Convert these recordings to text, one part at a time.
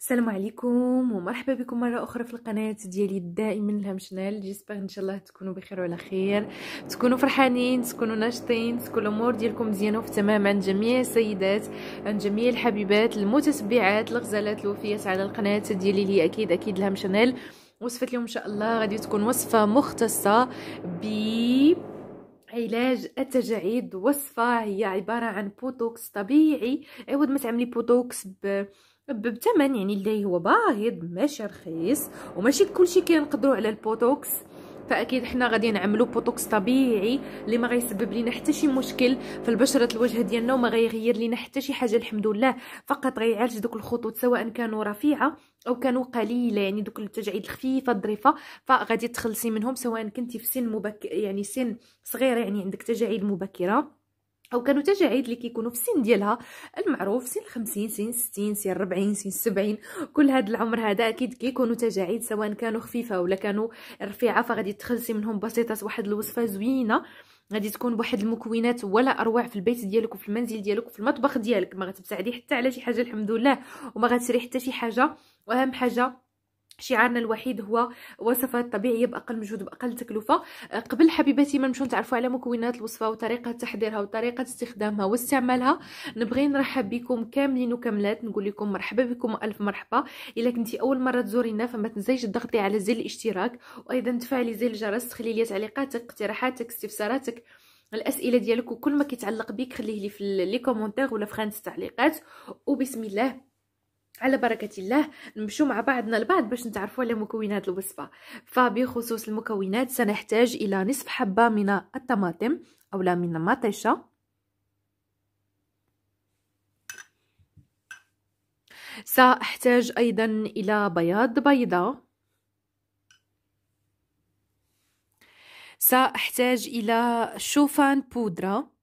السلام عليكم ومرحبا بكم مره اخرى في القناه ديالي دائما الهام شنال جيسبر ان شاء الله تكونوا بخير وعلى خير تكونوا فرحانين تكونوا ناشطين تكون الامور ديالكم مزيانه وفي تمام عند جميع السيدات عند جميع الحبيبات المتتبعات الغزالات الوفيات على القناه ديالي اللي اكيد اكيد الهام شنال وصفه اليوم ان شاء الله غادي تكون وصفه مختصه ب علاج التجاعيد وصفه هي عباره عن بوتوكس طبيعي عوض ما تعملي بوتوكس ب بثمن يعني اللي هو باهض ماشي رخيص وماشي كلشي كينقدروا على البوتوكس فاكيد حنا غادي نعملو بوتوكس طبيعي اللي ما غيسبب لينا حتى شي مشكل في البشره الوجه ديالنا وما غيغير لينا حتى شي حاجه الحمد لله فقط غيعالج دوك الخطوط سواء كانوا رفيعه او كانوا قليله يعني دوك التجاعيد الخفيفه الظريفه فغادي تخلصي منهم سواء كنتي في سن مبكر يعني سن صغير يعني عندك تجاعيد مبكره او كانوا تجاعيد اللي كيكونوا في السن ديالها المعروف سن 50 سن 60 سن 40 سن 70 كل هذا العمر هذا اكيد كيكونوا تجاعيد سواء كانوا خفيفه ولا كانوا رفيعه فغادي تخلصي منهم بسيطه واحد الوصفه زوينه غادي تكون بواحد المكونات ولا اروع في البيت ديالك وفي المنزل ديالك وفي المطبخ ديالك ما غتبتعدي حتى على شي حاجه الحمد لله وما غتسري حتى شي حاجه واهم حاجه شعارنا الوحيد هو وصفات طبيعيه باقل مجهود باقل تكلفه آه، قبل حبيباتي ما نمشيو نتعرفوا على مكونات الوصفه وطريقه تحضيرها وطريقه استخدامها واستعمالها نبغي نرحب بكم كاملين وكاملات نقول لكم مرحبا بكم الف مرحبا الا كنتي اول مره تزورينا فما تنسيش تضغطي على زر الاشتراك وايضا تفعلي زر الجرس تخلي لي تعليقاتك اقتراحاتك استفساراتك الاسئله ديالك وكل ما كيتعلق بك خليه لي في لي كومونتير ولا في خانه التعليقات وبسم الله على بركة الله نمشو مع بعضنا البعض باش نتعرفوا على مكونات الوصفة فبخصوص المكونات سنحتاج إلى نصف حبة من الطماطم أو لا من مطيشة سأحتاج أيضا إلى بياض بيضة سأحتاج إلى شوفان بودرة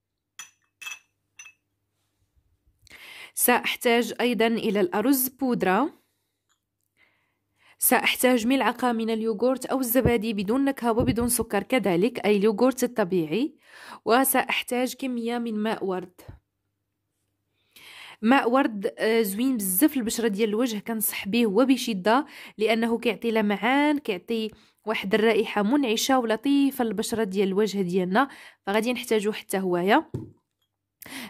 سأحتاج أيضا إلى الأرز بودرة سأحتاج ملعقة من اليوغورت أو الزبادي بدون نكهة وبدون سكر كذلك أي اليوغورت الطبيعي وسأحتاج كمية من ماء ورد ماء ورد آه، زوين بزاف البشره ديال الوجه كنصح به وبشده لانه كيعطي لمعان كيعطي واحد الرائحه منعشه ولطيفه للبشره ديال الوجه ديالنا فغادي نحتاجو حتى هوايا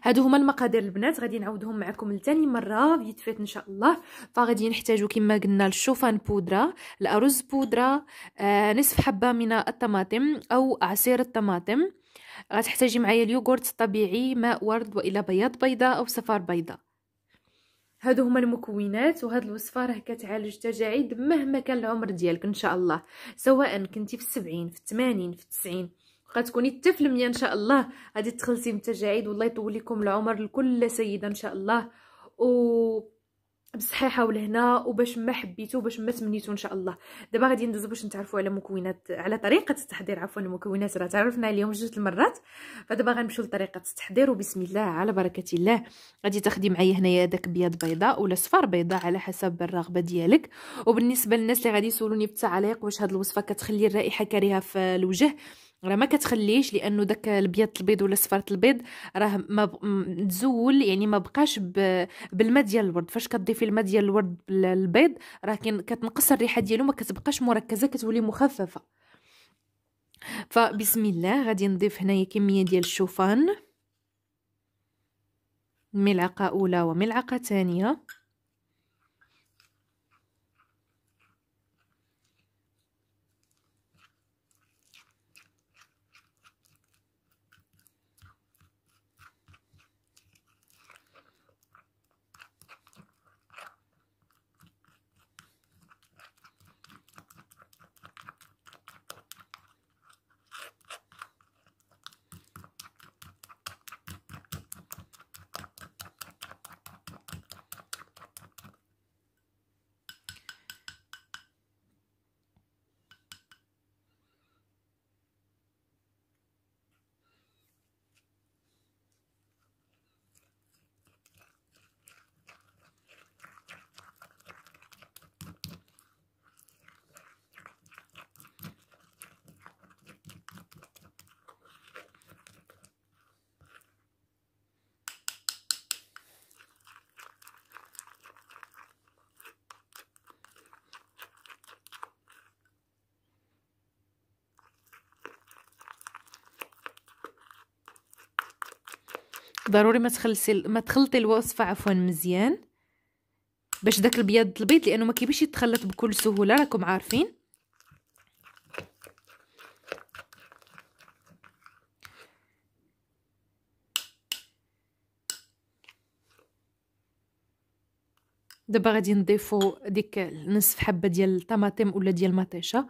هادو هما المقادير البنات غادي نعاودهم معكم لتاني مره فيت ان شاء الله فغادي نحتاجو كما قلنا الشوفان بودره الارز بودره آه نصف حبه من الطماطم او عصير الطماطم غتحتاجي معايا اليوغورت الطبيعي ماء ورد والى بياض بيضه او صفار بيضه هادو هما المكونات وهاد الوصفه راه كتعالج تجاعيد مهما كان العمر ديالك ان شاء الله سواء كنتي في السبعين في الثمانين في التسعين غتكوني حتى في ان شاء الله غادي تخلصي من التجاعيد والله يطول لكم العمر لكل سيده ان شاء الله و بصحيحه ولهنا وباش ما حبيتو باش ما تمنيتو ان شاء الله دابا غادي ندوزو باش نتعرفوا على مكونات على طريقه التحضير عفوا المكونات راه تعرفنا اليوم جوج المرات فدابا غنمشيو لطريقه التحضير وبسم الله على بركه الله غادي تاخدي معايا هنايا داك بيض بيضاء ولا صفار بيضاء على حسب الرغبه ديالك وبالنسبه للناس اللي غادي يسولوني التعليق واش هاد الوصفه كتخلي الرائحه كريهه في الوجه راه ما كتخليش لانه داك البيض البيض ولا صفرة البيض راه ما ب... تزول يعني ما بقاش ب... بالماء ديال الورد فاش كتضيفي الماء ديال الورد للبيض راه كتنقص الريحه ديالو ما كتبقاش مركزه كتولي مخففه فبسم الله غادي نضيف هنايا كميه ديال الشوفان ملعقه اولى وملعقه ثانيه ضروري ما تخلصي ما تخلطي الوصفه عفوا مزيان باش داك البياض البيض لانه ما كيبيش يتخلط بكل سهوله راكم عارفين دابا غادي نضيفو ديك نصف حبه ديال الطماطم ولا ديال المطيشه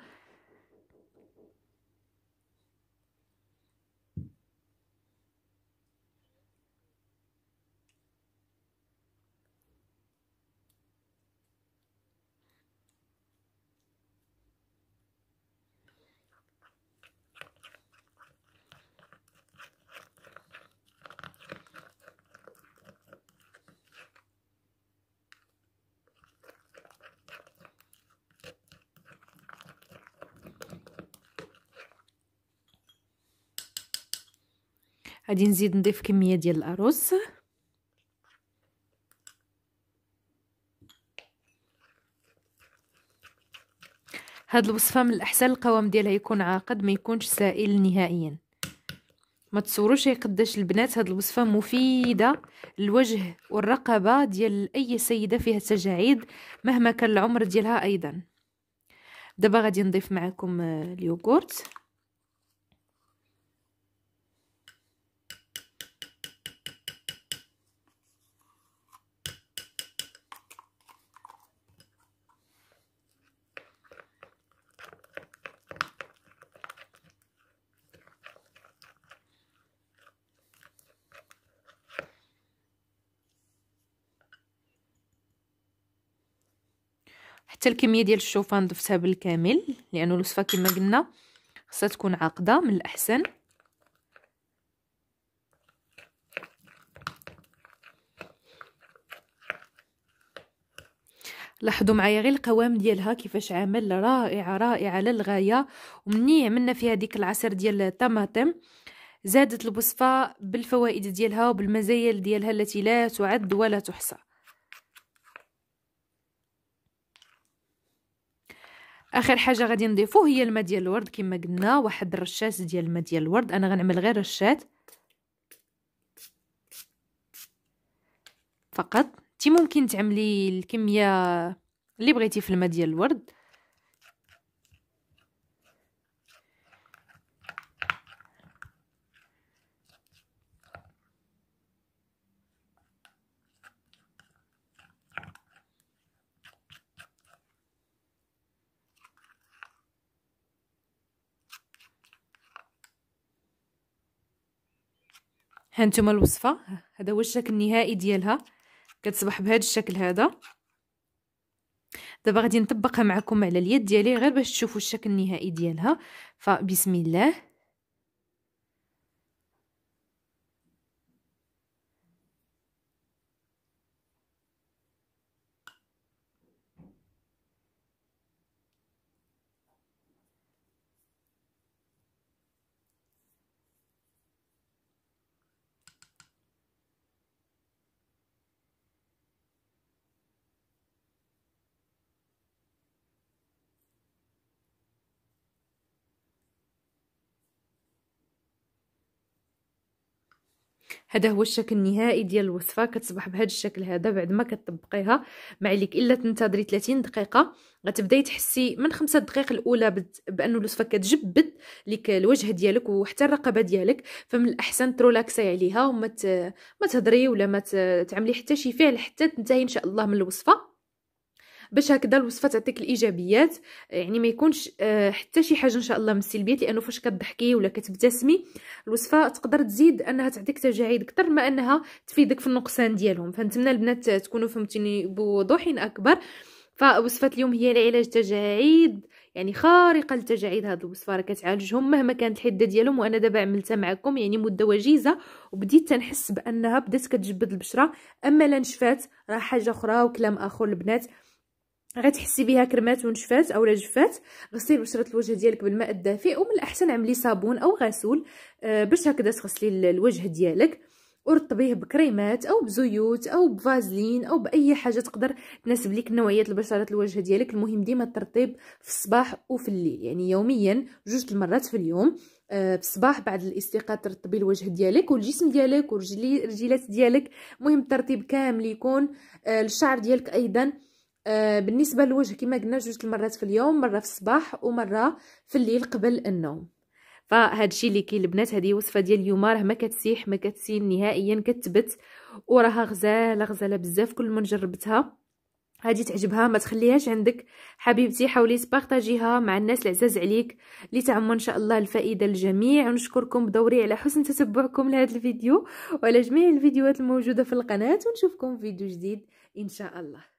غادي نزيد نضيف كميه ديال الارز هاد الوصفه من الاحسن القوام ديالها يكون عاقد ما يكونش سائل نهائيا ما تصوروش قداش البنات هاد الوصفه مفيده للوجه والرقبه ديال اي سيده فيها تجاعيد مهما كان العمر ديالها ايضا دابا غادي نضيف معكم اليوغورت حتى الكميه ديال الشوفان ضفتها بالكامل لانه الوصفه كما قلنا خصها تكون عاقده من الاحسن لاحظوا معايا غير القوام ديالها كيفاش عامل رائعه رائعه للغايه ومني عملنا فيها ديك العصير ديال الطماطم زادت الوصفه بالفوائد ديالها وبالمزايا ديالها التي لا تعد ولا تحصى اخر حاجه غادي نضيفو هي الماء ديال الورد كما قلنا واحد الرشاش ديال الماء ديال الورد انا غنعمل غير رشات فقط انت ممكن تعملي الكميه اللي بغيتي في الماء ديال الورد هانتوما الوصفه هذا هو الشكل النهائي ديالها كتصبح بهذا الشكل هذا دابا غادي نطبقها معكم على اليد ديالي غير باش تشوفوا الشكل النهائي ديالها فبسم الله هذا هو الشكل النهائي ديال الوصفه كتصبح بهذا الشكل هذا بعد ما كتطبقيها ما عليك الا تنتظري 30 دقيقه غتبداي تحسي من خمسة دقائق الاولى بانه الوصفه كتجبد لك الوجه ديالك وحتى الرقبه ديالك فمن الاحسن ترولاكسي عليها وما ما تهضري ولا ما تعملي حتى شي فعل حتى تنتهي ان شاء الله من الوصفه باش هكذا الوصفه تعطيك الايجابيات يعني ما يكونش آه، حتى شي حاجه ان شاء الله من السلبيات لانه فاش كضحكي ولا كتبتسمي الوصفه تقدر تزيد انها تعطيك تجاعيد اكثر ما انها تفيدك في النقصان ديالهم فنتمنى البنات تكونوا فهمتيني بوضوح اكبر فوصفه اليوم هي لعلاج تجاعيد يعني خارقه للتجاعيد هاد الوصفه راه كتعالجهم مهما كانت الحده ديالهم وانا دابا عملتها معكم يعني مده وجيزه وبديت تنحس بانها بدات كتجبد البشره اما لا نشفات راه حاجه اخرى وكلام اخر البنات غتحسي بها كرمات ونشفات اولا جفات غسلي بشره الوجه ديالك بالماء الدافئ ومن الاحسن عملي صابون او غسول آه، باش هكذا تغسلي الوجه ديالك ورطبيه بكريمات او بزيوت او بفازلين او باي حاجه تقدر تناسب ليك نوعيه البشره الوجه ديالك المهم ديما الترطيب في الصباح وفي الليل يعني يوميا جوج المرات في اليوم آه، في الصباح بعد الاستيقاظ ترطبي الوجه ديالك والجسم ديالك رجيلات ديالك المهم الترطيب كامل يكون الشعر آه، ديالك ايضا آه بالنسبه للوجه كما قلنا جوج المرات في اليوم مره في الصباح ومره في الليل قبل النوم فهاد الشيء اللي كاين البنات هذه وصفه ديال اليوم راه ما كتسيح ما كتسين نهائيا كتبت وراها غزاله غزاله بزاف كل ما جربتها هادي تعجبها ما تخليهاش عندك حبيبتي حاولي تبارطاجيها مع الناس العزاز عليك لتعم ان شاء الله الفائده للجميع ونشكركم بدوري على حسن تتبعكم لهذا الفيديو وعلى جميع الفيديوهات الموجوده في القناه ونشوفكم في فيديو جديد ان شاء الله